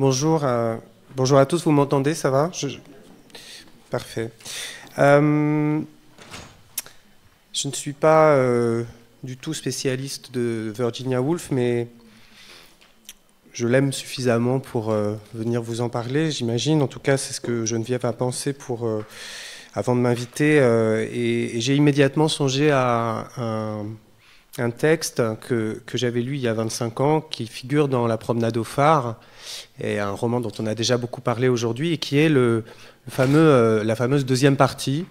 Bonjour à, euh, bonjour à tous, vous m'entendez, ça va Parfait. Euh, je ne suis pas euh, du tout spécialiste de Virginia Woolf, mais je l'aime suffisamment pour venir vous en parler, j'imagine. En tout cas, c'est ce que Geneviève a pensé pour, avant de m'inviter. et, j'ai immédiatement songé à un un texte que, que j'avais lu il y a 25 ans, qui figure dans La promenade au phare, et un roman dont on a déjà beaucoup parlé aujourd'hui, et qui est le, fameux, euh, la fameuse deuxième partie,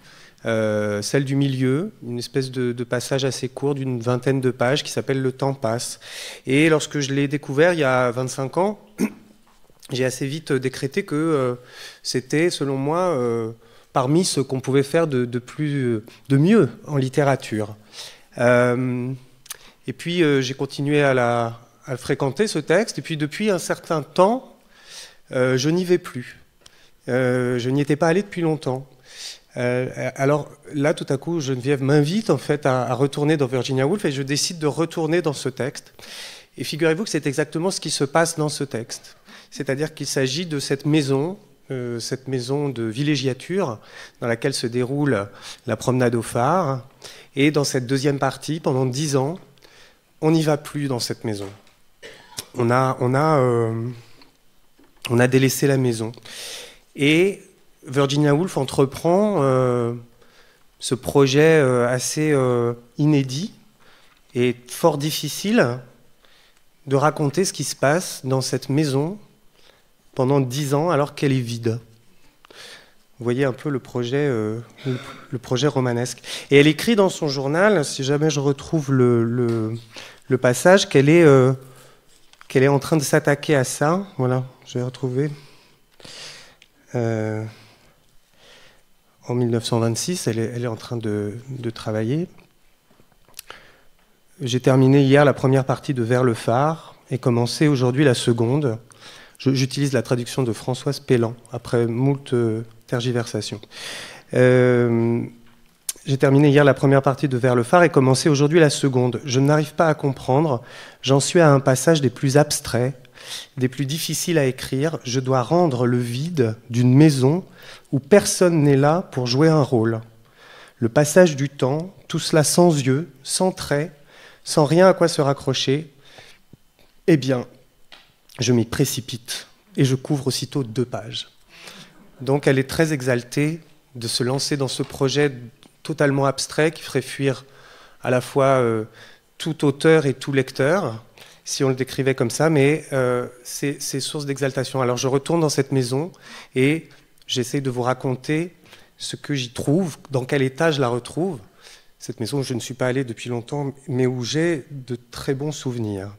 euh, celle du milieu, une espèce de, passage assez court d'une vingtaine de pages qui s'appelle Le temps passe. Et lorsque je l'ai découvert il y a 25 ans, j'ai assez vite décrété que euh, c'était, selon moi, parmi ce qu'on pouvait faire de, plus, de mieux en littérature. Euh, et puis euh, j'ai continué à, fréquenter, ce texte, et puis depuis un certain temps, euh, je n'y vais plus. Euh, je n'y étais pas allé depuis longtemps. alors là, tout à coup, Geneviève m'invite en fait à, à, retourner dans Virginia Woolf et je décide de retourner dans ce texte. Et figurez-vous que c'est exactement ce qui se passe dans ce texte. C'est-à-dire qu'il s'agit de cette maison, cette maison de villégiature dans laquelle se déroule la promenade au phare. Et dans cette deuxième partie, pendant dix ans, on n'y va plus dans cette maison. On a, on a, euh, on a délaissé la maison. Et Virginia Woolf entreprend euh, ce projet euh, assez inédit et fort difficile de raconter ce qui se passe dans cette maison pendant dix ans alors qu'elle est vide. Vous voyez un peu le projet, euh, le projet romanesque. Et elle écrit dans son journal, si jamais je retrouve le, passage, qu'elle est, euh, qu'elle est en train de s'attaquer à ça. Voilà, je vais retrouver. Euh, en 1926, elle est, en train de, travailler. J'ai terminé hier la première partie de Vers le phare et commencé aujourd'hui la seconde. J'utilise la traduction de Françoise Pélan après moult tergiversation. Euh, j'ai terminé hier la première partie de Vers le phare et commencé aujourd'hui la seconde. Je n'arrive pas à comprendre, j'en suis à un passage des plus abstraits, des plus difficiles à écrire. Je dois rendre le vide d'une maison où personne n'est là pour jouer un rôle. Le passage du temps, tout cela sans yeux, sans traits, sans rien à quoi se raccrocher. Eh bien, je m'y précipite et je couvre aussitôt deux pages. Donc elle est très exaltée de se lancer dans ce projet totalement abstrait qui ferait fuir à la fois euh, tout auteur et tout lecteur, si on le décrivait comme ça, mais euh, c'est source d'exaltation. Alors je retourne dans cette maison et j'essaie de vous raconter ce que j'y trouve, dans quel état je la retrouve. Cette maison où je ne suis pas allé depuis longtemps, mais où j'ai de très bons souvenirs.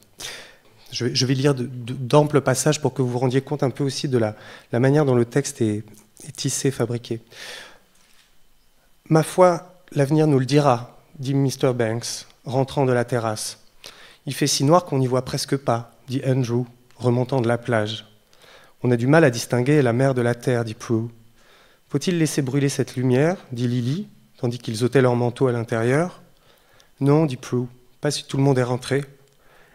Je vais, lire d'amples passages pour que vous vous rendiez compte un peu aussi de la, manière dont le texte est, tissé, fabriqué. Ma foi, l'avenir nous le dira, dit Mr. Banks, rentrant de la terrasse. Il fait si noir qu'on n'y voit presque pas, dit Andrew, remontant de la plage. On a du mal à distinguer la mer de la terre, dit Prue. Faut-il laisser brûler cette lumière dit Lily, tandis qu'ils ôtaient leur manteau à l'intérieur. Non, dit Prue, pas si tout le monde est rentré.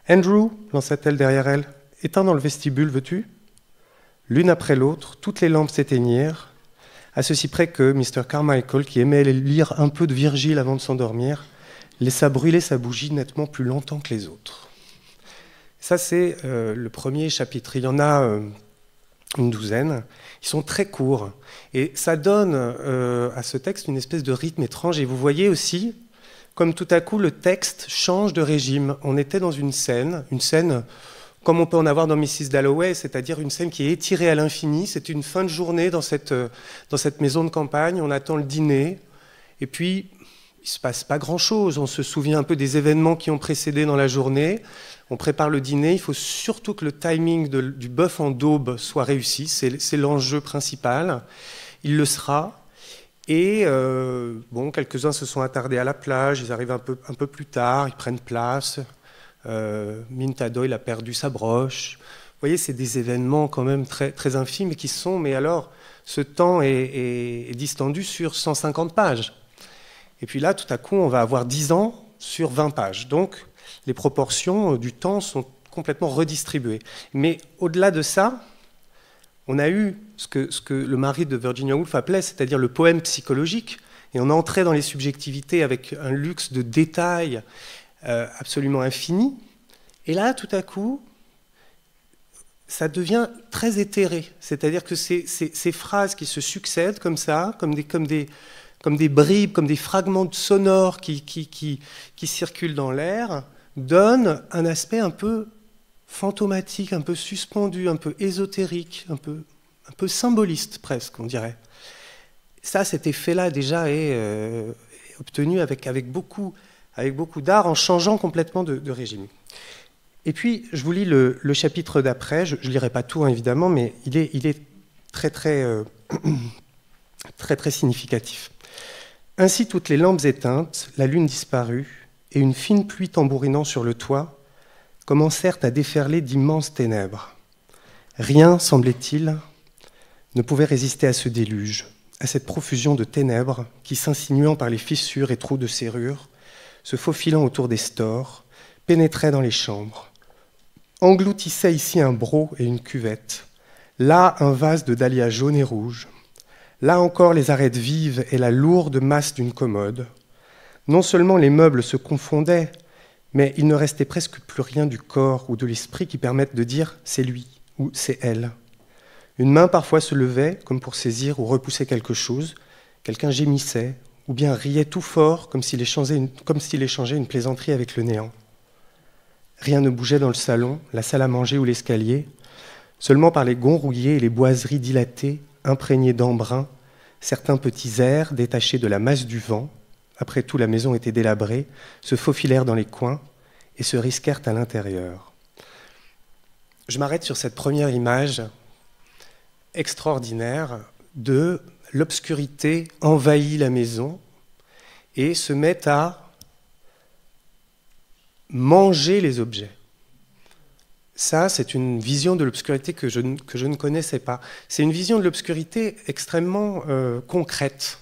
Andrew, lança-t-elle derrière elle, éteins dans le vestibule, veux-tu L'une après l'autre, toutes les lampes s'éteignirent, à ceci près que Mr. Carmichael, qui aimait lire un peu de Virgile avant de s'endormir, laissa brûler sa bougie nettement plus longtemps que les autres. Ça, c'est euh, le premier chapitre. Il y en a euh, une douzaine. Ils sont très courts. Et ça donne euh, à ce texte une espèce de rythme étrange. Et vous voyez aussi comme tout à coup le texte change de régime. On était dans une scène, une scène comme on peut en avoir dans Mrs. Dalloway, c'est-à-dire une scène qui est étirée à l'infini. C'est une fin de journée dans cette, euh, dans cette maison de campagne. On attend le dîner. Et puis, il ne se passe pas grand-chose. On se souvient un peu des événements qui ont précédé dans la journée. On prépare le dîner. Il faut surtout que le timing du bœuf en daube soit réussi. C'est l'enjeu principal. Il le sera. Et euh, bon, quelques-uns se sont attardés à la plage, ils arrivent un peu, plus tard, ils prennent place. Euh, Mintado, il a perdu sa broche. Vous voyez, c'est des événements quand même très, infimes qui sont, mais alors, ce temps est, distendu sur 150 pages. Et puis là, tout à coup, on va avoir 10 ans sur 20 pages. Donc, les proportions du temps sont complètement redistribuées. Mais au-delà de ça, on a eu ce que, le mari de Virginia Woolf appelait, c'est-à-dire le poème psychologique, et on entrait dans les subjectivités avec un luxe de détails euh, absolument infini. Et là, tout à coup, ça devient très éthéré. C'est-à-dire que ces, ces, phrases qui se succèdent comme ça, comme des, bribes, comme des fragments sonores qui circulent dans l'air, donnent un aspect un peu fantomatique, un peu suspendu, un peu ésotérique, un peu, un peu symboliste presque, on dirait. Ça, cet effet-là déjà est, euh, obtenu avec, avec beaucoup, avec beaucoup d'art en changeant complètement de, régime. Et puis, je vous lis le, chapitre d'après, je ne lirai pas tout hein, évidemment, mais il est, il est très très, euh, très très significatif. Ainsi toutes les lampes éteintes, la lune disparue, et une fine pluie tambourinant sur le toit, commencèrent à déferler d'immenses ténèbres. Rien, semblait-il, ne pouvait résister à ce déluge, à cette profusion de ténèbres qui, s'insinuant par les fissures et trous de serrure, se faufilant autour des stores, pénétrait dans les chambres, engloutissait ici un broc et une cuvette, là un vase de dahlia jaune et rouge, là encore les arêtes vives et la lourde masse d'une commode. Non seulement les meubles se confondaient, mais il ne restait presque plus rien du corps ou de l'esprit qui permette de dire c'est lui ou c'est elle. Une main parfois se levait comme pour saisir ou repousser quelque chose, quelqu'un gémissait ou bien riait tout fort comme s'il échangeait, une, plaisanterie avec le néant. Rien ne bougeait dans le salon, la salle à manger ou l'escalier, seulement par les gonds rouillés et les boiseries dilatées, imprégnées d'embrun, certains petits airs détachés de la masse du vent, après tout la maison était délabrée, se faufilèrent dans les coins et se risquèrent à l'intérieur. Je m'arrête sur cette première image extraordinaire de l'obscurité envahit la maison et se met à manger les objets. Ça, c'est une vision de l'obscurité que je, ne connaissais pas. C'est une vision de l'obscurité extrêmement euh, concrète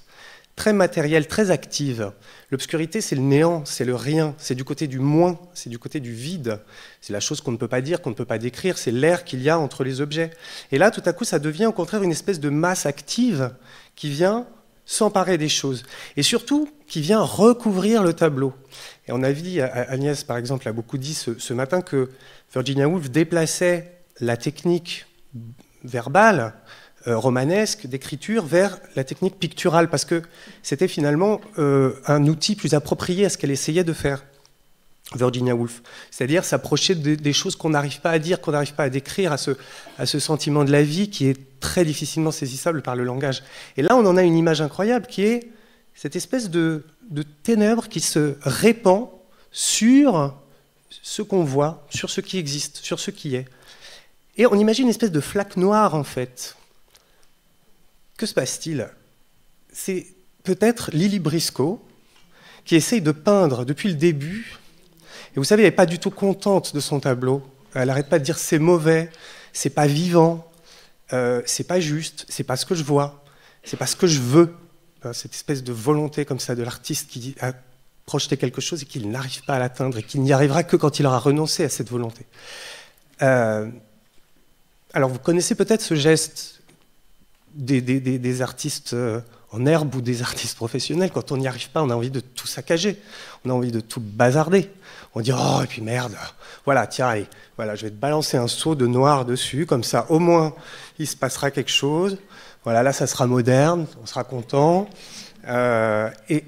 très matérielle, très active. L'obscurité, c'est le néant, c'est le rien, c'est du côté du moins, c'est du côté du vide. C'est la chose qu'on ne peut pas dire, qu'on ne peut pas décrire, c'est l'air qu'il y a entre les objets. Et là, tout à coup, ça devient au contraire une espèce de masse active qui vient s'emparer des choses et surtout qui vient recouvrir le tableau. Et on a vu, Agnès par exemple a beaucoup dit ce matin que Virginia Woolf déplaçait la technique verbale euh, romanesque, d'écriture, vers la technique picturale, parce que c'était finalement euh, un outil plus approprié à ce qu'elle essayait de faire, Virginia Woolf. C'est-à-dire s'approcher des choses qu'on n'arrive pas à dire, qu'on n'arrive pas à décrire, à ce, sentiment de la vie qui est très difficilement saisissable par le langage. Et là, on en a une image incroyable qui est cette espèce de, de ténèbre qui se répand sur ce qu'on voit, sur ce qui existe, sur ce qui est. Et on imagine une espèce de flaque noire, en fait, que se passe-t-il C'est peut-être Lily Briscoe qui essaye de peindre depuis le début. Et vous savez, elle n'est pas du tout contente de son tableau. Elle n'arrête pas de dire c'est mauvais, c'est pas vivant, euh, c'est pas juste, c'est pas ce que je vois, c'est pas ce que je veux. Cette espèce de volonté comme ça de l'artiste qui dit, a projeté quelque chose et qu'il n'arrive pas à l'atteindre et qu'il n'y arrivera que quand il aura renoncé à cette volonté. Euh, alors vous connaissez peut-être ce geste des, artistes euh, en herbe ou des artistes professionnels. Quand on n'y arrive pas, on a envie de tout saccager, on a envie de tout bazarder. On dit oh et puis merde, voilà tiens allez, voilà je vais te balancer un seau de noir dessus, comme ça au moins il se passera quelque chose. Voilà là ça sera moderne, on sera content. Euh, et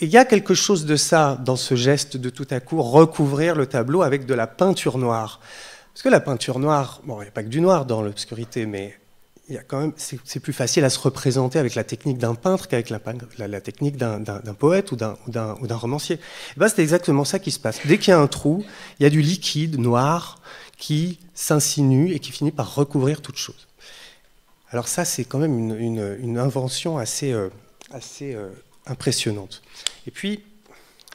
il y a quelque chose de ça dans ce geste de tout à coup recouvrir le tableau avec de la peinture noire. Parce que la peinture noire, bon, il n'y a pas que du noir dans l'obscurité, mais quand même, c'est plus facile à se représenter avec la technique d'un peintre qu'avec la, la, technique d'un poète ou d'un romancier. Ben, c'est exactement ça qui se passe. Dès qu'il y a un trou, il y a du liquide noir qui s'insinue et qui finit par recouvrir toute chose. Alors ça, c'est quand même une, invention assez, euh, assez euh, impressionnante. Et puis,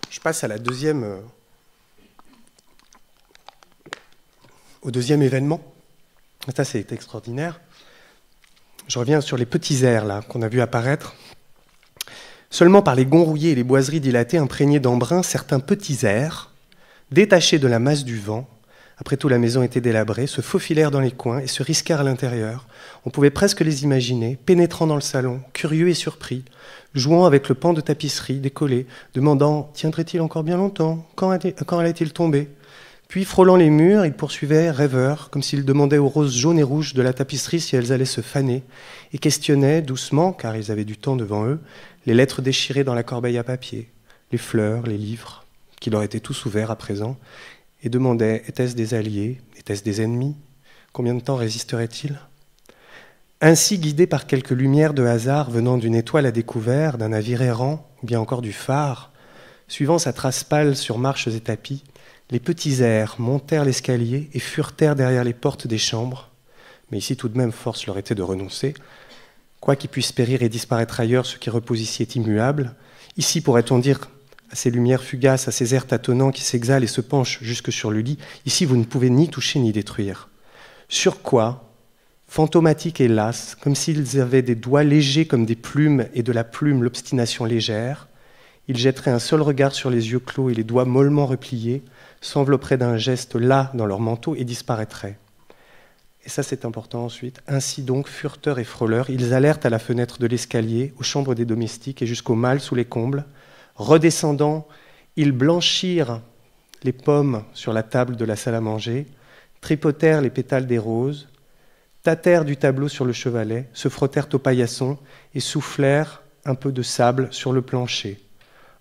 je passe à la deuxième, euh, au deuxième événement. Ça, c'est extraordinaire je reviens sur les petits airs là qu'on a vu apparaître. Seulement par les rouillés et les boiseries dilatées imprégnées d'embrun, certains petits airs, détachés de la masse du vent, après tout la maison était délabrée, se faufilèrent dans les coins et se risquèrent à l'intérieur. On pouvait presque les imaginer, pénétrant dans le salon, curieux et surpris, jouant avec le pan de tapisserie décollé, demandant Tiendrait-il encore bien longtemps Quand, allait-il tomber puis, frôlant les murs, ils poursuivaient rêveurs, comme s'il demandait aux roses jaunes et rouges de la tapisserie si elles allaient se faner, et questionnait, doucement, car ils avaient du temps devant eux, les lettres déchirées dans la corbeille à papier, les fleurs, les livres, qui leur étaient tous ouverts à présent, et demandaient étaient-ce des alliés, étaient-ce des ennemis Combien de temps résisteraient-ils Ainsi, guidé par quelques lumières de hasard venant d'une étoile à découvert, d'un navire errant, ou bien encore du phare, suivant sa trace pâle sur marches et tapis, les petits airs montèrent l'escalier et furetèrent derrière les portes des chambres, mais ici tout de même force leur était de renoncer. Quoi qu'ils puissent périr et disparaître ailleurs, ce qui repose ici est immuable. Ici, pourrait-on dire, à ces lumières fugaces, à ces airs tâtonnants qui s'exhalent et se penchent jusque sur le lit, ici vous ne pouvez ni toucher ni détruire. Sur quoi, fantomatiques hélas, comme s'ils avaient des doigts légers comme des plumes et de la plume l'obstination légère, ils jetteraient un seul regard sur les yeux clos et les doigts mollement repliés, s'envelopperaient d'un geste là dans leur manteau et disparaîtraient. Et ça c'est important ensuite. Ainsi donc, fureteurs et frôleurs, ils alertent à la fenêtre de l'escalier, aux chambres des domestiques et jusqu'au mal sous les combles. Redescendant, ils blanchirent les pommes sur la table de la salle à manger, tripotèrent les pétales des roses, tâtèrent du tableau sur le chevalet, se frottèrent au paillasson et soufflèrent un peu de sable sur le plancher.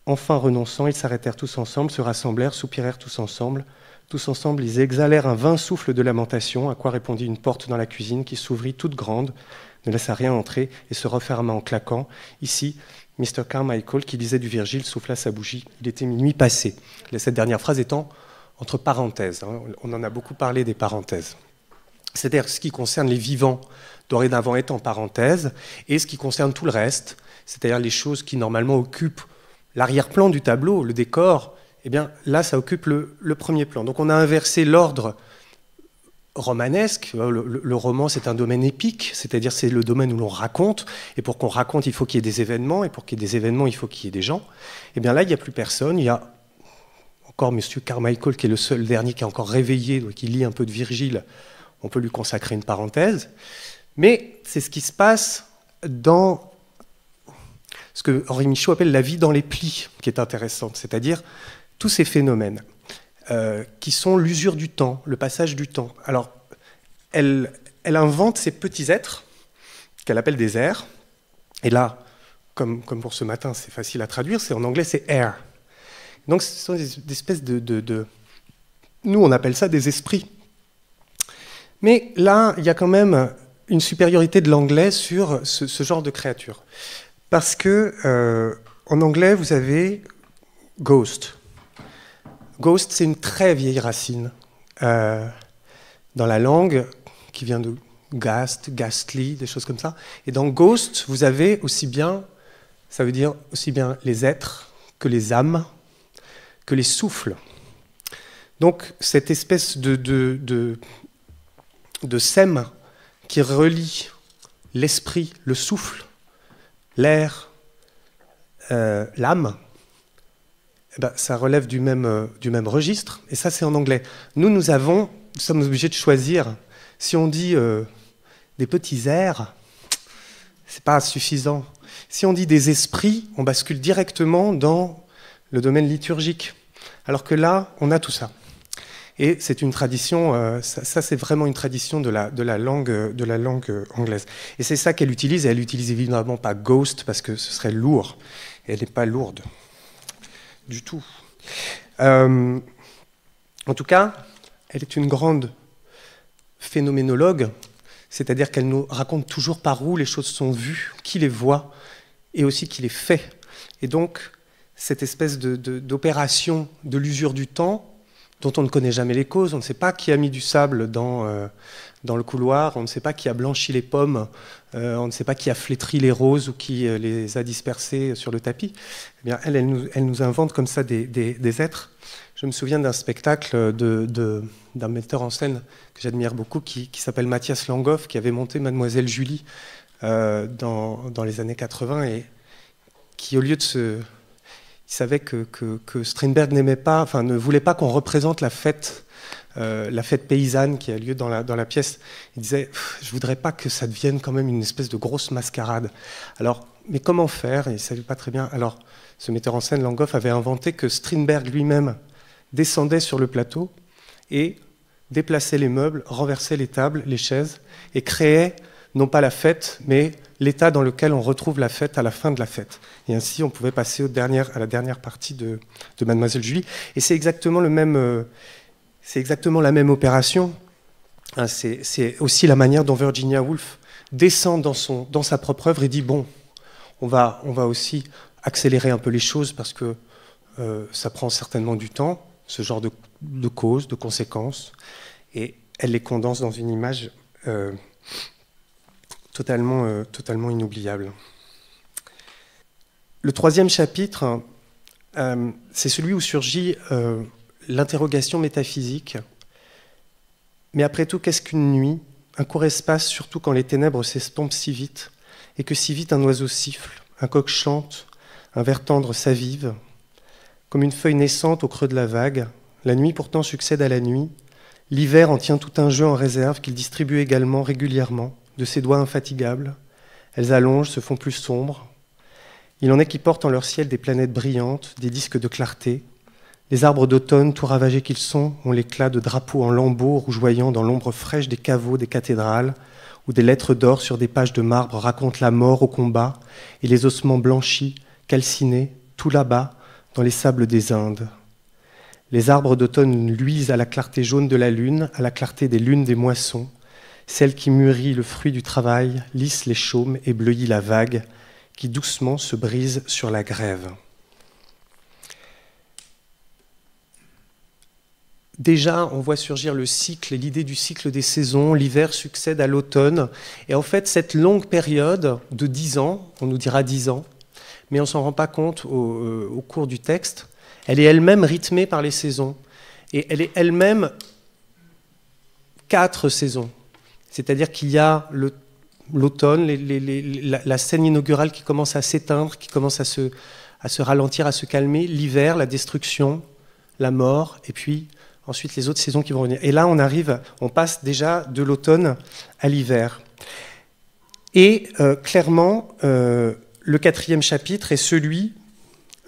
Enfin renonçant, ils s'arrêtèrent tous ensemble, se rassemblèrent, soupirèrent tous ensemble. Tous ensemble, ils exhalèrent un vain souffle de lamentation, à quoi répondit une porte dans la cuisine qui s'ouvrit toute grande, ne laissa rien entrer et se referma en claquant. Ici, Mr. Carmichael, qui lisait du Virgile, souffla sa bougie. Il était minuit passé. Cette dernière phrase étant entre parenthèses. Hein. on en a beaucoup parlé des parenthèses. C'est-à-dire ce qui concerne les vivants, dorénavant est en parenthèse, et ce qui concerne tout le reste, c'est-à-dire les choses qui normalement occupent l'arrière-plan du tableau, le décor, eh bien là, ça occupe le, premier plan. Donc on a inversé l'ordre romanesque. Euh, le, roman, c'est un domaine épique, c'est-à-dire c'est le domaine où l'on raconte. Et pour qu'on raconte, il faut qu'il y ait des événements. Et pour qu'il y ait des événements, il faut qu'il y ait des gens. Eh bien là, il n'y a plus personne. Il y a encore M. Carmichael, qui est le seul dernier qui est encore réveillé, donc lit un peu de Virgile. On peut lui consacrer une parenthèse. Mais c'est ce qui se passe dans ce que Henri Michaud appelle la vie dans les plis, qui est intéressante, c'est-à-dire tous ces phénomènes euh, qui sont l'usure du temps, le passage du temps. Alors, elle, invente ces petits êtres qu'elle appelle des airs, et là, comme, comme pour ce matin, c'est facile à traduire, c'est en anglais, c'est air. Donc, ce sont des, espèces de, Nous, on appelle ça des esprits. Mais là, il y a quand même une supériorité de l'anglais sur ce, ce, genre de créature. Parce que euh, en anglais, vous avez ghost. Ghost, c'est une très vieille racine euh, dans la langue qui vient de ghast, ghastly, des choses comme ça. Et dans ghost, vous avez aussi bien, ça veut dire aussi bien les êtres que les âmes, que les souffles. Donc cette espèce de, de, de, de sème qui relie l'esprit, le souffle, l'air, euh, l'âme, eh ben, ça relève du même, euh, du même registre. Et ça, c'est en anglais. Nous, nous avons, nous sommes obligés de choisir. Si on dit euh, des petits airs, c'est pas suffisant. Si on dit des esprits, on bascule directement dans le domaine liturgique. Alors que là, on a tout ça. Et c'est une tradition, euh, ça, c'est vraiment une tradition de la, langue, de la langue euh, euh, anglaise. Et c'est ça qu'elle utilise, et elle utilise évidemment pas ghost parce que ce serait lourd. elle n'est pas lourde du tout. en tout cas, elle est une grande phénoménologue, c'est-à-dire qu'elle nous raconte toujours par où les choses sont vues, qui les voit, et aussi qui les fait. Et donc, cette espèce d'opération de l'usure du temps, dont on ne connaît jamais les causes. On ne sait pas qui a mis du sable dans, euh, dans le couloir, on ne sait pas qui a blanchi les pommes, euh, on ne sait pas qui a flétri les roses ou qui euh, les a dispersées sur le tapis. Eh bien, elle, elle nous, invente comme ça des, êtres. Je me souviens d'un spectacle de, d'un metteur en scène que j'admire beaucoup, qui, s'appelle Mathias Langhoff, qui avait monté Mademoiselle Julie dans, dans les années 80 et qui, au lieu de se il savait que, que, Strindberg n'aimait pas, enfin ne voulait pas qu'on représente la fête, euh, la fête paysanne qui a lieu dans la, dans la pièce. Il disait, je voudrais pas que ça devienne quand même une espèce de grosse mascarade. Alors, mais comment faire Il ne savait pas très bien. Alors, ce metteur en scène, Langhoff, avait inventé que Strindberg lui-même descendait sur le plateau et déplaçait les meubles, renversait les tables, les chaises et créait non pas la fête, mais l'état dans lequel on retrouve la fête à la fin de la fête. Et ainsi, on pouvait passer à la dernière partie de, Mademoiselle Julie. Et c'est exactement, euh, la même opération. Hein, c'est, aussi la manière dont Virginia Woolf descend dans, sa propre œuvre et dit, bon, on va, aussi accélérer un peu les choses parce que euh, ça prend certainement du temps, ce genre de, causes, de conséquences. Et elle les condense dans une image. Euh, totalement, euh, totalement inoubliable. Le troisième chapitre, euh, c'est celui où surgit euh, l'interrogation métaphysique. Mais après tout, qu'est-ce qu'une nuit Un court espace, surtout quand les ténèbres s'estompent si vite, et que si vite un oiseau siffle, un coq chante, un ver tendre s'avive. Comme une feuille naissante au creux de la vague, la nuit pourtant succède à la nuit. L'hiver en tient tout un jeu en réserve qu'il distribue également régulièrement de ses doigts infatigables. Elles allongent, se font plus sombres. Il en est qui portent en leur ciel des planètes brillantes, des disques de clarté. Les arbres d'automne, tout ravagés qu'ils sont, ont l'éclat de drapeaux en lambeaux rougeoyant dans l'ombre fraîche des caveaux des cathédrales, où des lettres d'or sur des pages de marbre racontent la mort au combat et les ossements blanchis, calcinés, tout là-bas, dans les sables des Indes. Les arbres d'automne luisent à la clarté jaune de la lune, à la clarté des lunes des moissons, celle qui mûrit le fruit du travail, lisse les chaumes et bleuit la vague, qui doucement se brise sur la grève. Déjà, on voit surgir le cycle, l'idée du cycle des saisons. L'hiver succède à l'automne. Et en fait, cette longue période de dix ans, on nous dira dix ans, mais on ne s'en rend pas compte euh, au, cours du texte, elle est elle-même rythmée par les saisons. Et elle est elle-même quatre saisons. C'est-à-dire qu'il y a l'automne, la, scène inaugurale qui commence à s'éteindre, qui commence à se, ralentir, à se calmer, l'hiver, la destruction, la mort, et puis ensuite les autres saisons qui vont venir. Et là, on arrive, on passe déjà de l'automne à l'hiver. Et euh, clairement, euh, le quatrième chapitre est celui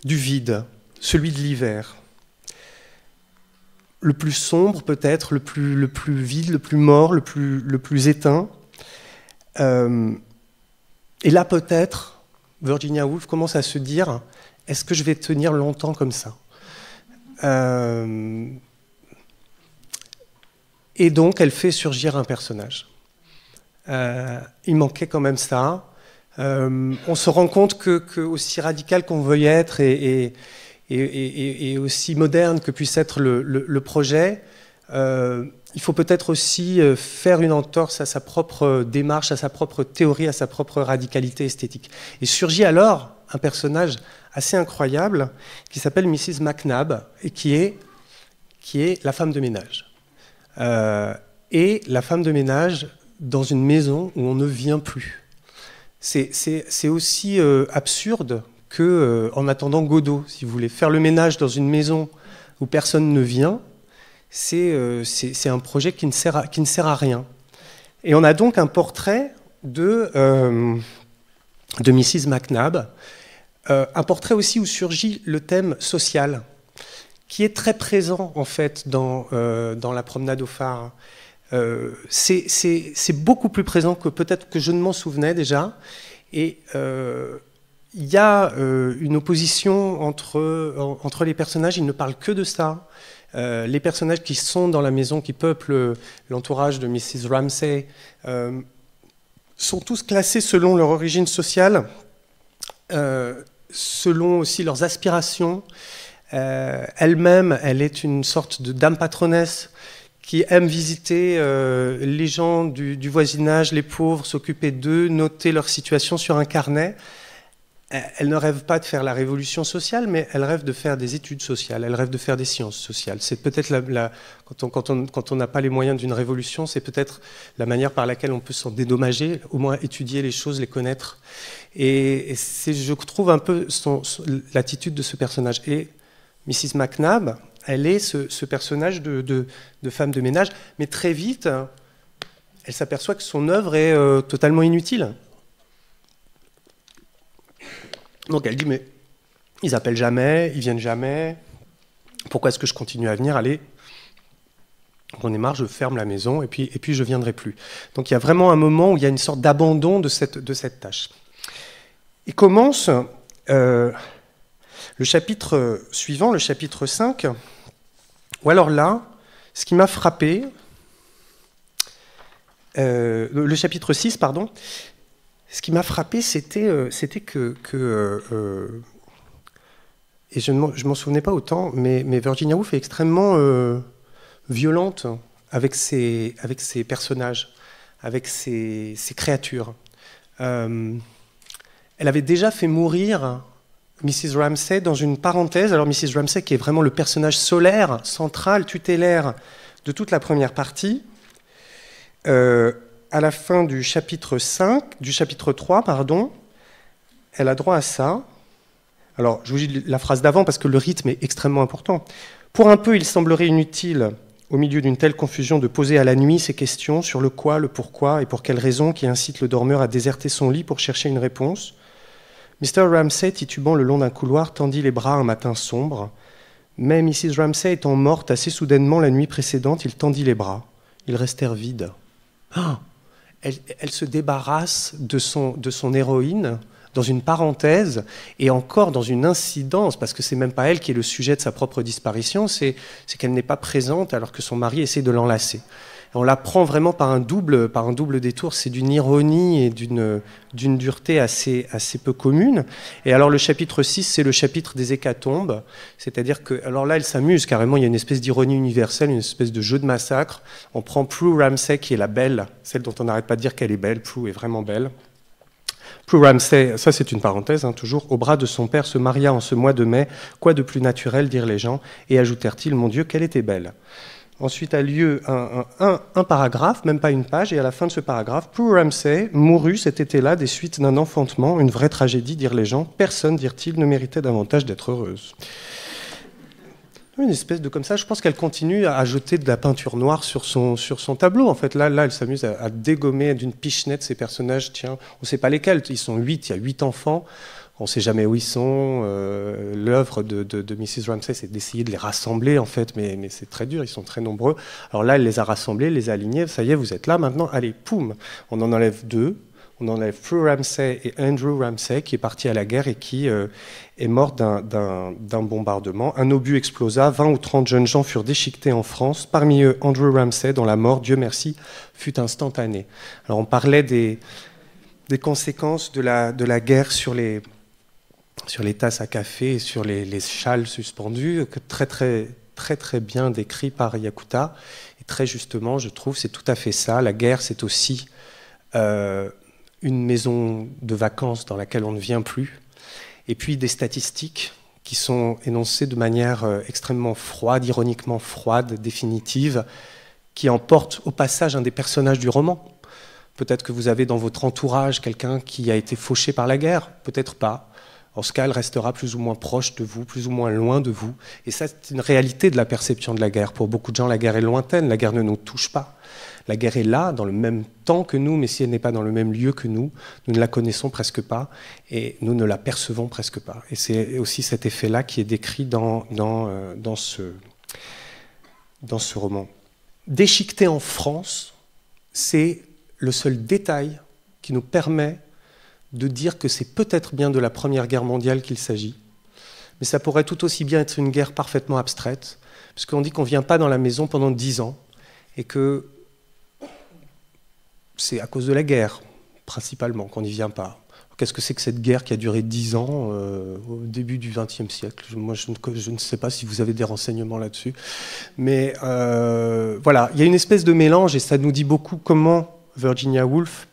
du vide, celui de l'hiver le plus sombre peut-être, le plus, le plus vide, le plus mort, le plus, le plus éteint. Euh, et là peut-être, Virginia Woolf commence à se dire, est-ce que je vais tenir longtemps comme ça euh, Et donc elle fait surgir un personnage. Euh, il manquait quand même ça. on se rend compte que, aussi radical qu'on veuille être et et, aussi moderne que puisse être le, projet, euh, il faut peut-être aussi euh, faire une entorse à sa propre démarche, à sa propre théorie, à sa propre radicalité esthétique. Et surgit alors un personnage assez incroyable qui s'appelle Mrs. McNabb et qui est, qui est la femme de ménage. Euh, et la femme de ménage dans une maison où on ne vient plus. C'est aussi absurde que euh, en attendant Godot, si vous voulez faire le ménage dans une maison où personne ne vient, euh, c'est un projet qui ne, sert à, qui ne sert à rien. Et on a donc un portrait de, euh, de Mrs. McNabb, un portrait aussi où surgit le thème social, qui est très présent en fait dans, dans la promenade au phare. c'est beaucoup plus présent que peut-être que je ne m'en souvenais déjà. Et il y a euh, une opposition entre, entre les personnages, ils ne parlent que de ça. Euh, les personnages qui sont dans la maison, qui peuplent euh, l'entourage de Mrs. Ramsey, sont tous classés selon leur origine sociale, selon aussi leurs aspirations. elle-même, elle est une sorte de dame patronesse qui aime visiter les gens du, voisinage, les pauvres, s'occuper d'eux, noter leur situation sur un carnet. Eh, elle ne rêve pas de faire la révolution sociale, mais elle rêve de faire des études sociales, elle rêve de faire des sciences sociales. C'est peut-être quand on n'a pas les moyens d'une révolution, c'est peut-être la manière par laquelle on peut s'en dédommager, au moins étudier les choses, les connaître. Et, je trouve un peu l'attitude de ce personnage. Et Mrs. McNabb, elle est ce, personnage de, femme de ménage, mais très vite, elle s'aperçoit que son œuvre est euh, totalement inutile. Donc elle dit, mais ils appellent jamais, ils viennent jamais, pourquoi est-ce que je continue à venir Allez, on est marre, je ferme la maison et puis, et puis je ne viendrai plus. Donc il y a vraiment un moment où il y a une sorte d'abandon de cette, de cette tâche. Il commence euh, le chapitre suivant, le chapitre 5, ou alors là, ce qui m'a frappé, euh, le chapitre 6, pardon, ce qui m'a frappé, c'était euh, que, euh, euh, et je ne m'en souvenais pas autant, mais, Virginia Woolf est extrêmement violente avec ses, personnages, avec ses, créatures. elle avait déjà fait mourir Mrs. Ramsay dans une parenthèse. Alors Mrs. Ramsay, qui est vraiment le personnage solaire, central, tutélaire de toute la première partie, à la fin du chapitre 5, du chapitre 3, pardon, elle a droit à ça. Alors, je vous dis la phrase d'avant parce que le rythme est extrêmement important. Pour un peu, il semblerait inutile, au milieu d'une telle confusion, de poser à la nuit ces questions sur le quoi, le pourquoi et pour quelles raisons qui incitent le dormeur à déserter son lit pour chercher une réponse. Mr. Ramsay, titubant le long d'un couloir, tendit les bras un matin sombre. Mais Mrs. Ramsay étant morte assez soudainement la nuit précédente, il tendit les bras. Ils restèrent vides. Ah elle, se débarrasse de son, de son héroïne dans une parenthèse et encore dans une incidence, parce que c'est même pas elle qui est le sujet de sa propre disparition, c'est qu'elle n'est pas présente alors que son mari essaie de l'enlacer on la prend vraiment par un double, par un double détour. C'est d'une ironie et d'une, dureté assez, assez peu commune. Et alors le chapitre 6, c'est le chapitre des hécatombes. C'est-à-dire que, alors là, elle s'amuse carrément. Il y a une espèce d'ironie universelle, une espèce de jeu de massacre. On prend Prue Ramsey, qui est la belle, celle dont on n'arrête pas de dire qu'elle est belle. Prue est vraiment belle. Prue Ramsey, ça c'est une parenthèse, hein, toujours, au bras de son père se maria en ce mois de mai. Quoi de plus naturel, dirent les gens, et ajoutèrent-ils, mon Dieu, qu'elle était belle. Ensuite a lieu un, paragraphe, même pas une page, et à la fin de ce paragraphe, Prue Ramsey mourut cet été-là des suites d'un enfantement, une vraie tragédie, dirent les gens. Personne, dirent-ils, ne méritait davantage d'être heureuse. Une espèce de comme ça, je pense qu'elle continue à jeter de la peinture noire sur son, sur son tableau. En fait, là, là elle s'amuse à, dégommer d'une pichenette ces personnages. Tiens, on ne sait pas lesquels, ils sont huit, il y a huit enfants on ne sait jamais où ils sont. Euh, l'œuvre de, Mrs. Ramsey, c'est d'essayer de les rassembler, en fait, mais, c'est très dur, ils sont très nombreux. Alors là, elle les a rassemblés, les a alignés, ça y est, vous êtes là, maintenant, allez, poum, on en enlève deux. On enlève Prue Ramsey et Andrew Ramsey, qui est parti à la guerre et qui euh, est mort d'un bombardement. Un obus explosa, 20 ou 30 jeunes gens furent déchiquetés en France. Parmi eux, Andrew Ramsey, dont la mort, Dieu merci, fut instantanée. Alors on parlait des, des conséquences de la guerre sur les, sur les tasses à café et sur les, châles suspendus, très très très très bien décrit par Yakuta. Et très justement, je trouve, c'est tout à fait ça. La guerre, c'est aussi euh, une maison de vacances dans laquelle on ne vient plus. Et puis des statistiques qui sont énoncées de manière euh, extrêmement froide, ironiquement froide, définitive, qui emportent au passage un des personnages du roman. Peut-être que vous avez dans votre entourage quelqu'un qui a été fauché par la guerre, peut-être pas. En ce cas, elle restera plus ou moins proche de vous, plus ou moins loin de vous. Et ça, c'est une réalité de la perception de la guerre. Pour beaucoup de gens, la guerre est lointaine, la guerre ne nous touche pas. La guerre est là, dans le même temps que nous, mais si elle n'est pas dans le même lieu que nous, nous ne la connaissons presque pas et nous ne la percevons presque pas. Et c'est aussi cet effet-là qui est décrit dans, dans, euh, dans, ce, dans ce roman. Déchiqueté en France, c'est le seul détail qui nous permet de dire que c'est peut-être bien de la Première Guerre mondiale qu'il s'agit, mais ça pourrait tout aussi bien être une guerre parfaitement abstraite, puisqu'on dit qu'on ne vient pas dans la maison pendant dix ans, et que c'est à cause de la guerre, principalement, qu'on n'y vient pas. Qu'est-ce que c'est que cette guerre qui a duré dix ans euh, au début du XXe siècle Moi, je ne, sais pas si vous avez des renseignements là-dessus. Mais euh, voilà, il y a une espèce de mélange et ça nous dit beaucoup comment Virginia Woolf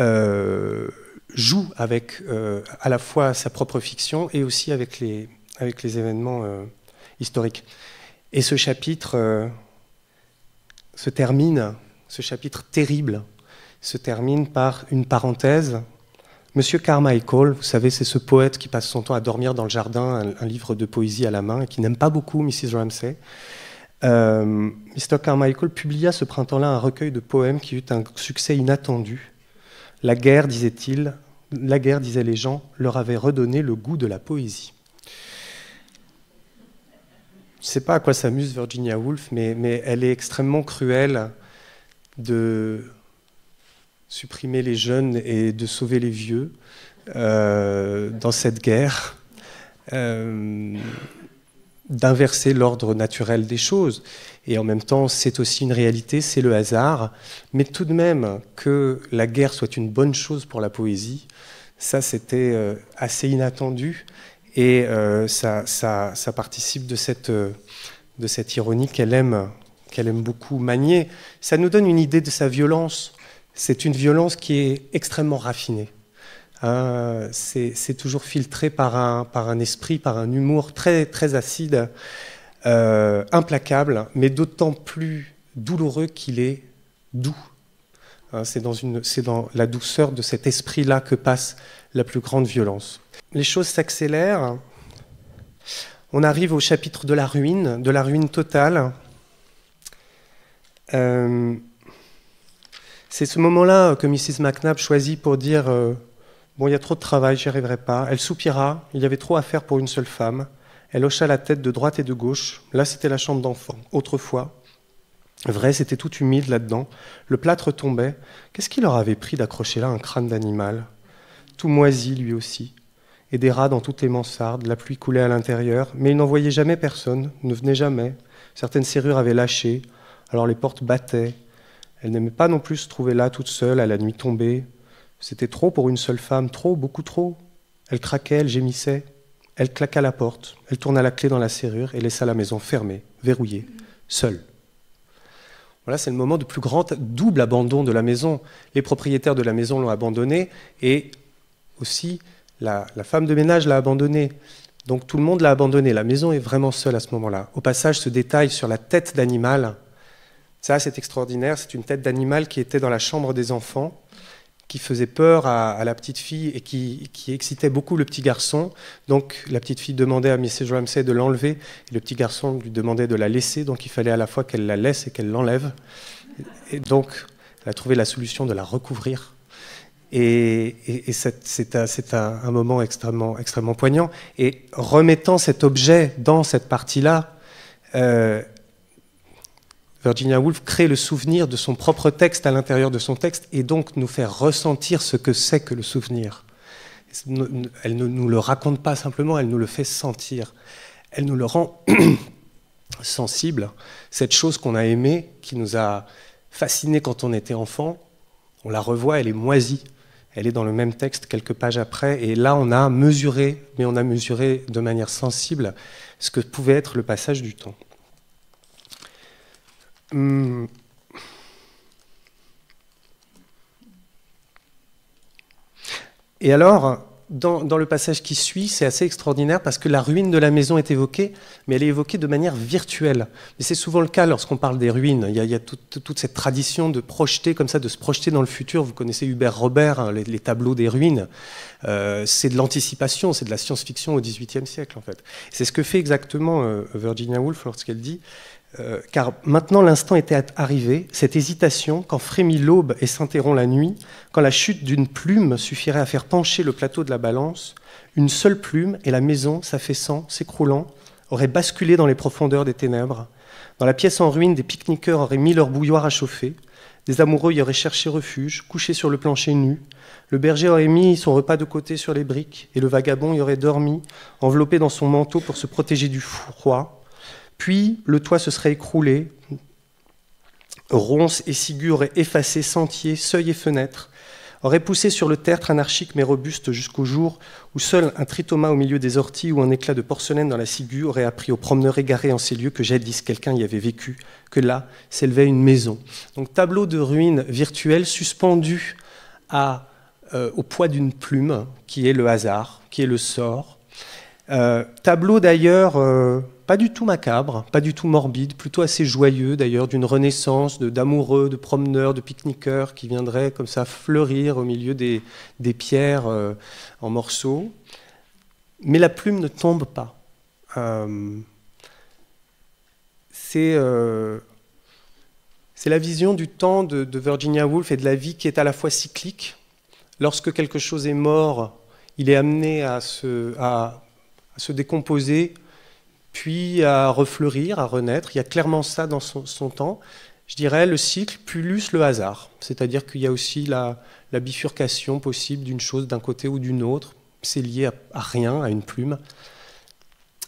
euh, joue avec euh, à la fois sa propre fiction et aussi avec les, avec les événements euh, historiques. Et ce chapitre euh, se termine, ce chapitre terrible, se termine par une parenthèse. Monsieur Carmichael, vous savez, c'est ce poète qui passe son temps à dormir dans le jardin, un, livre de poésie à la main, et qui n'aime pas beaucoup Mrs. Ramsay. Mr. Carmichael publia ce printemps-là un recueil de poèmes qui eut un succès inattendu. La guerre, disait-il, la guerre, disaient les gens, leur avait redonné le goût de la poésie. Je ne sais pas à quoi s'amuse Virginia Woolf, mais, elle est extrêmement cruelle de supprimer les jeunes et de sauver les vieux euh, dans cette guerre. Euh, d'inverser l'ordre naturel des choses. Et en même temps, c'est aussi une réalité, c'est le hasard. Mais tout de même, que la guerre soit une bonne chose pour la poésie, ça c'était euh, assez inattendu. Et euh, ça, participe de cette, euh, de cette ironie qu'elle aime, qu'elle aime beaucoup manier. Ça nous donne une idée de sa violence. C'est une violence qui est extrêmement raffinée. Euh, c'est toujours filtré par un, par un esprit, par un humour très, très acide, euh, implacable, mais d'autant plus douloureux qu'il est doux. Hein, c'est dans, dans, la douceur de cet esprit-là que passe la plus grande violence. Les choses s'accélèrent. On arrive au chapitre de la ruine, de la ruine totale. Euh, c'est ce moment-là que Mrs. McNabb choisit pour dire Bon, il y a trop de travail, j'y arriverai pas. Elle soupira, il y avait trop à faire pour une seule femme. Elle hocha la tête de droite et de gauche. Là, c'était la chambre d'enfant. Autrefois, vrai, c'était tout humide là-dedans. Le plâtre tombait. Qu'est-ce qui leur avait pris d'accrocher là un crâne d'animal Tout moisi, lui aussi. Et des rats dans toutes les mansardes. La pluie coulait à l'intérieur. Mais il n'en voyait jamais personne, ne venait jamais. Certaines serrures avaient lâché. Alors les portes battaient. Elle n'aimait pas non plus se trouver là toute seule à la nuit tombée. C'était trop pour une seule femme, trop, beaucoup trop. Elle craquait, elle gémissait. Elle claqua la porte, elle tourna la clé dans la serrure et laissa la maison fermée, verrouillée, seule. Voilà, c'est le moment de plus grand double abandon de la maison. Les propriétaires de la maison l'ont abandonnée et aussi la, la femme de ménage l'a abandonnée. Donc tout le monde l'a abandonnée. La maison est vraiment seule à ce moment-là. Au passage, ce détail sur la tête d'animal, ça c'est extraordinaire. C'est une tête d'animal qui était dans la chambre des enfants qui faisait peur à, la petite fille et qui, excitait beaucoup le petit garçon. Donc la petite fille demandait à Mrs. Ramsey de l'enlever et le petit garçon lui demandait de la laisser. Donc il fallait à la fois qu'elle la laisse et qu'elle l'enlève. Et donc elle a trouvé la solution de la recouvrir. Et, c'est un, moment extrêmement, extrêmement poignant. Et remettant cet objet dans cette partie-là, euh, Virginia Woolf crée le souvenir de son propre texte à l'intérieur de son texte et donc nous faire ressentir ce que c'est que le souvenir. Elle ne nous le raconte pas simplement, elle nous le fait sentir. Elle nous le rend sensible. Cette chose qu'on a aimée, qui nous a fascinés quand on était enfant, on la revoit, elle est moisie. Elle est dans le même texte quelques pages après. Et là, on a mesuré, mais on a mesuré de manière sensible ce que pouvait être le passage du temps. Et alors, dans, dans, le passage qui suit, c'est assez extraordinaire parce que la ruine de la maison est évoquée, mais elle est évoquée de manière virtuelle. mais c'est souvent le cas lorsqu'on parle des ruines. Il y a, toute cette tradition de projeter comme ça, de se projeter dans le futur. Vous connaissez Hubert Robert, hein, les, tableaux des ruines. Euh, c'est de l'anticipation, c'est de la science-fiction au XVIIIe siècle en fait. C'est ce que fait exactement euh, Virginia Woolf lorsqu'elle dit euh, car maintenant l'instant était arrivé, cette hésitation, quand frémit l'aube et s'interrompt la nuit, quand la chute d'une plume suffirait à faire pencher le plateau de la balance, une seule plume et la maison, s'affaissant, s'écroulant, aurait basculé dans les profondeurs des ténèbres. Dans la pièce en ruine, des pique-niqueurs auraient mis leur bouilloire à chauffer, des amoureux y auraient cherché refuge, couchés sur le plancher nu, le berger aurait mis son repas de côté sur les briques, et le vagabond y aurait dormi, enveloppé dans son manteau pour se protéger du froid, puis le toit se serait écroulé, ronces et sigures auraient effacé sentiers, seuils et fenêtres, auraient poussé sur le tertre anarchique mais robuste jusqu'au jour où seul un tritoma au milieu des orties ou un éclat de porcelaine dans la ciguë aurait appris aux promeneurs égarés en ces lieux que jadis quelqu'un y avait vécu, que là s'élevait une maison. Donc tableau de ruines virtuelles suspendu euh, au poids d'une plume, qui est le hasard, qui est le sort. Euh, tableau d'ailleurs euh, pas du tout macabre, pas du tout morbide, plutôt assez joyeux d'ailleurs, d'une renaissance d'amoureux, de, promeneurs, de pique-niqueurs qui viendraient comme ça fleurir au milieu des, pierres euh, en morceaux. Mais la plume ne tombe pas. Euh, euh, c'est la vision du temps de, Virginia Woolf et de la vie qui est à la fois cyclique. Lorsque quelque chose est mort, il est amené à se, à se décomposer puis à refleurir, à renaître. Il y a clairement ça dans son, temps. Je dirais le cycle plus le hasard, c'est-à-dire qu'il y a aussi la, bifurcation possible d'une chose d'un côté ou d'une autre. C'est lié à, rien, à une plume.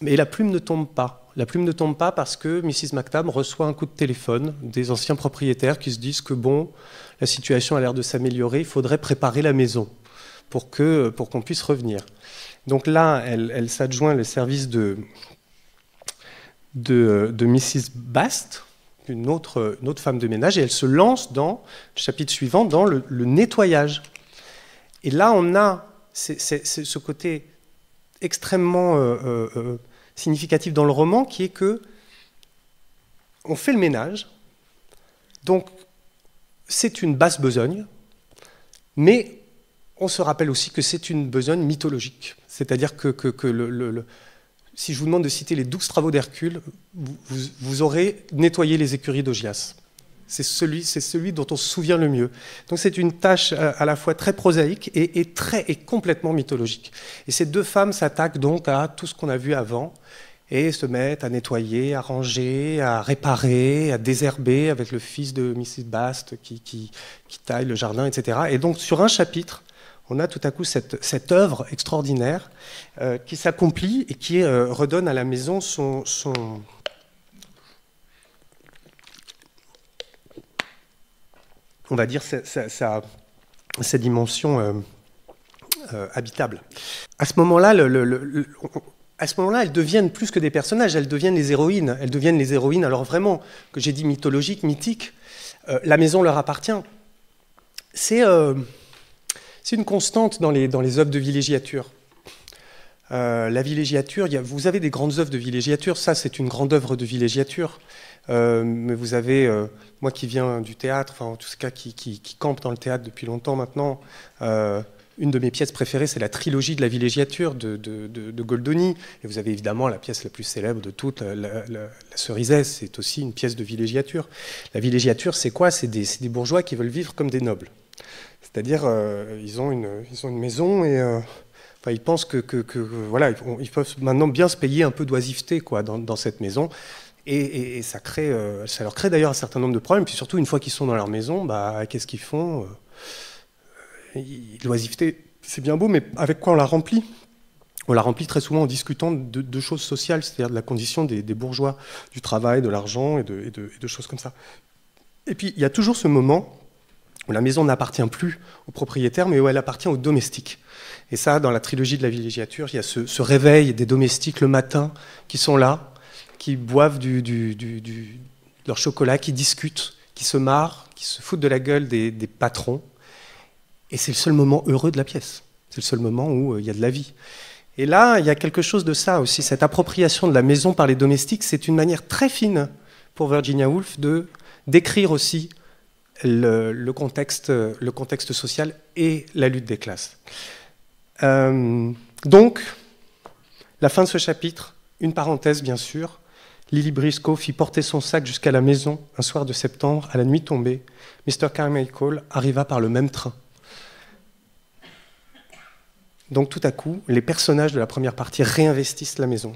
Mais la plume ne tombe pas. La plume ne tombe pas parce que Mrs. McTabb reçoit un coup de téléphone des anciens propriétaires qui se disent que bon, la situation a l'air de s'améliorer, il faudrait préparer la maison pour qu'on pour qu'on puisse revenir. Donc là, elle, elle s'adjoint les services de, de, euh, Mrs. Bast, une autre, femme de ménage, et elle se lance dans le chapitre suivant, dans le, nettoyage. Et là, on a ce côté extrêmement euh, euh, significatif dans le roman, qui est que on fait le ménage, donc c'est une basse besogne, mais on se rappelle aussi que c'est une besogne mythologique, c'est-à-dire que, le, si je vous demande de citer les douze travaux d'Hercule, vous, aurez nettoyé les écuries d'Ogias ». C'est celui, celui, dont on se souvient le mieux. Donc c'est une tâche euh, à la fois très prosaïque et, très, et complètement mythologique. Et ces deux femmes s'attaquent donc à tout ce qu'on a vu avant et se mettent à nettoyer, à ranger, à réparer, à désherber avec le fils de Mrs. Bast qui taille le jardin, etc. Et donc sur un chapitre, on a tout à coup cette, cette œuvre extraordinaire euh, qui s'accomplit et qui euh, redonne à la maison son, on va dire, sa, dimension euh, habitable. À ce moment-là, à ce moment-là, elles deviennent plus que des personnages, elles deviennent les héroïnes. Elles deviennent les héroïnes, alors vraiment, que j'ai dit mythologiques, mythiques, la maison leur appartient. C'est c'est une constante dans les, dans les œuvres de villégiature. Euh, la villégiature, vous avez des grandes œuvres de villégiature, ça c'est une grande œuvre de villégiature, euh, mais vous avez, euh, moi qui viens du théâtre, enfin en tout cas qui, campe dans le théâtre depuis longtemps maintenant, une de mes pièces préférées, c'est la trilogie de la villégiature de, Goldoni. Et vous avez évidemment la pièce la plus célèbre de toutes, la, cerisette, c'est aussi une pièce de villégiature. La villégiature, c'est quoi C'est des, des bourgeois qui veulent vivre comme des nobles. C'est-à-dire, euh, ils, ont une, une maison et euh, ils pensent que, euh, voilà, ils peuvent maintenant bien se payer un peu d'oisiveté quoi, dans, cette maison. Et, ça, crée, ça leur crée d'ailleurs un certain nombre de problèmes. Puis surtout, une fois qu'ils sont dans leur maison, bah, qu'est-ce qu'ils font L'oisiveté, c'est bien beau, mais avec quoi on la remplit on la remplit très souvent en discutant de, choses sociales, c'est-à-dire de la condition des, bourgeois, du travail, de l'argent et de choses comme ça. Et puis, il y a toujours ce moment où la maison n'appartient plus au propriétaire, mais où elle appartient aux domestiques. Et ça, dans la trilogie de la villégiature, il y a ce, réveil des domestiques le matin qui sont là, qui boivent du, du, leur chocolat, qui discutent, qui se marrent, qui se foutent de la gueule des, des patrons. Et c'est le seul moment heureux de la pièce. C'est le seul moment où euh, il y a de la vie. Et là, il y a quelque chose de ça aussi. Cette appropriation de la maison par les domestiques, c'est une manière très fine pour Virginia Woolf de décrire aussi le, contexte, social et la lutte des classes. Euh, donc, la fin de ce chapitre, une parenthèse bien sûr. Lily Briscoe fit porter son sac jusqu'à la maison un soir de septembre, à la nuit tombée. Mr. Carmichael arriva par le même train. Donc tout à coup, les personnages de la première partie réinvestissent la maison.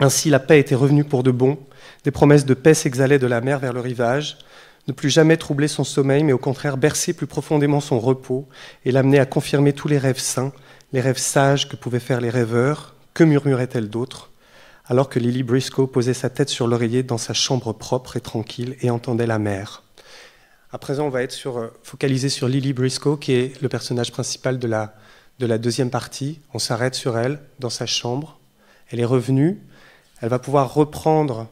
Ainsi, la paix était revenue pour de bon, des promesses de paix s'exhalaient de la mer vers le rivage, ne plus jamais troubler son sommeil, mais au contraire bercer plus profondément son repos et l'amener à confirmer tous les rêves sains, les rêves sages que pouvaient faire les rêveurs. Que murmurait-elle d'autre alors que Lily Briscoe posait sa tête sur l'oreiller dans sa chambre propre et tranquille et entendait la mer À présent, on va être sur, euh, focalisé sur Lily Briscoe, qui est le personnage principal de la deuxième partie. On s'arrête sur elle, dans sa chambre. Elle est revenue. Elle va pouvoir reprendre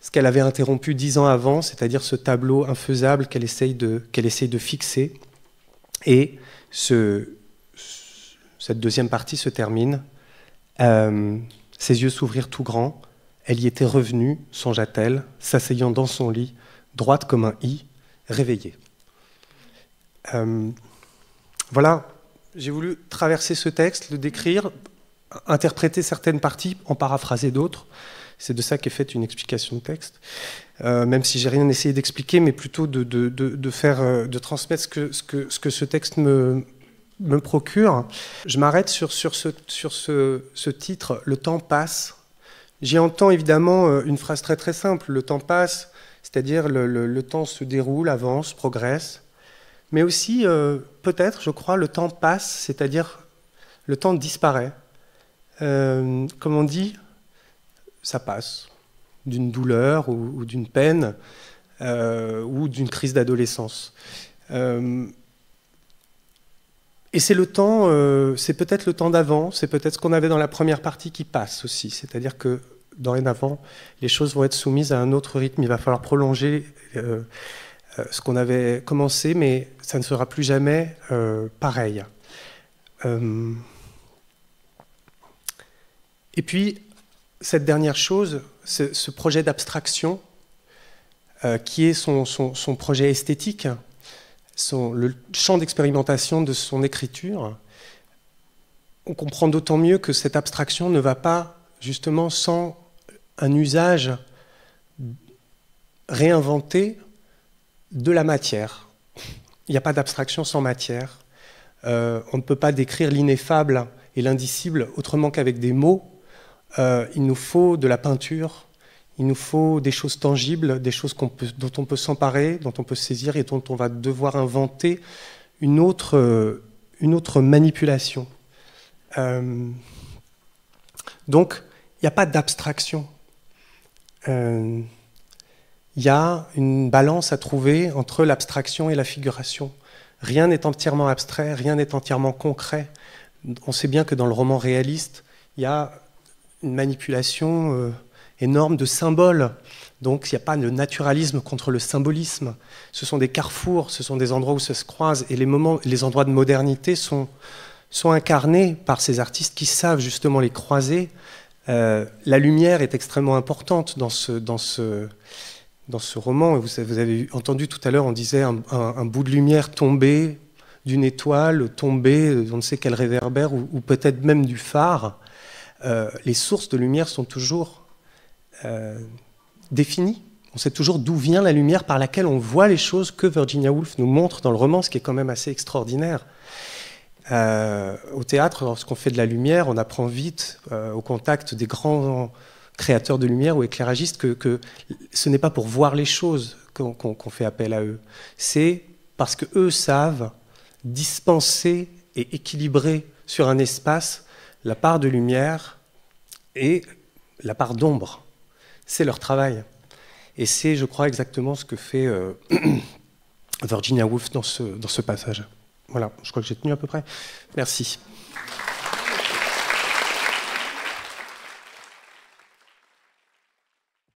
ce qu'elle avait interrompu dix ans avant, c'est-à-dire ce tableau infaisable qu'elle essaye, de fixer. Et cette deuxième partie se termine. Euh, ses yeux s'ouvrirent tout grands. Elle y était revenue, songea-t-elle, s'asseyant dans son lit, droite comme un i, réveillée. Euh, voilà, j'ai voulu traverser ce texte, le décrire, interpréter certaines parties, en paraphraser d'autres. C'est de ça qu'est faite une explication de texte. Euh, même si j'ai rien essayé d'expliquer, mais plutôt de, de, de, faire, euh, de transmettre ce que, ce que, ce que ce texte me, me procure. Je m'arrête sur, sur, ce, sur ce, ce, titre, Le temps passe. J'y entends évidemment euh, une phrase très très simple, le temps passe, c'est-à-dire le, le, le, temps se déroule, avance, progresse, mais aussi peut-être, je crois, le temps passe, c'est-à-dire le temps disparaît. comme on dit, ça passe, d'une douleur ou, d'une peine euh, ou d'une crise d'adolescence. Euh, et c'est le temps, euh, c'est peut-être le temps d'avant, c'est peut-être ce qu'on avait dans la première partie qui passe aussi. C'est-à-dire que dorénavant, les choses vont être soumises à un autre rythme. Il va falloir prolonger ce qu'on avait commencé, mais ça ne sera plus jamais pareil. et puis, cette dernière chose, ce, projet d'abstraction, euh, qui est son, projet esthétique, le champ d'expérimentation de son écriture, on comprend d'autant mieux que cette abstraction ne va pas justement sans un usage réinventé de la matière. Il n'y a pas d'abstraction sans matière. Euh, on ne peut pas décrire l'ineffable et l'indicible autrement qu'avec des mots. Euh, il nous faut de la peinture, il nous faut des choses tangibles, des choses dont on peut s'emparer, dont on peut saisir et dont on va devoir inventer une autre, euh, manipulation. Euh, donc, il n'y a pas d'abstraction. Il y a une balance à trouver entre l'abstraction et la figuration. Rien n'est entièrement abstrait, rien n'est entièrement concret. On sait bien que dans le roman réaliste, il y a une manipulation euh, énorme de symboles. Donc il n'y a pas le naturalisme contre le symbolisme. Ce sont des carrefours, ce sont des endroits où ça se croise, et les moments, les endroits de modernité sont, sont incarnés par ces artistes qui savent justement les croiser. Euh, la lumière est extrêmement importante dans ce, dans ce, dans ce roman. Vous, vous avez entendu tout à l'heure, on disait un, bout de lumière tombé d'une étoile, tombé, euh, on ne sait quel réverbère, ou peut-être même du phare. Euh, les sources de lumière sont toujours euh, définies. On sait toujours d'où vient la lumière par laquelle on voit les choses que Virginia Woolf nous montre dans le roman, ce qui est quand même assez extraordinaire. Euh, au théâtre, lorsqu'on fait de la lumière, on apprend vite au contact des grands créateurs de lumière ou éclairagistes que, ce n'est pas pour voir les choses qu'on fait appel à eux. C'est parce que eux savent dispenser et équilibrer sur un espace la part de lumière et la part d'ombre. C'est leur travail. Et c'est, je crois, exactement ce que fait euh, Virginia Woolf dans ce, dans ce passage. Voilà, je crois que j'ai tenu à peu près. Merci.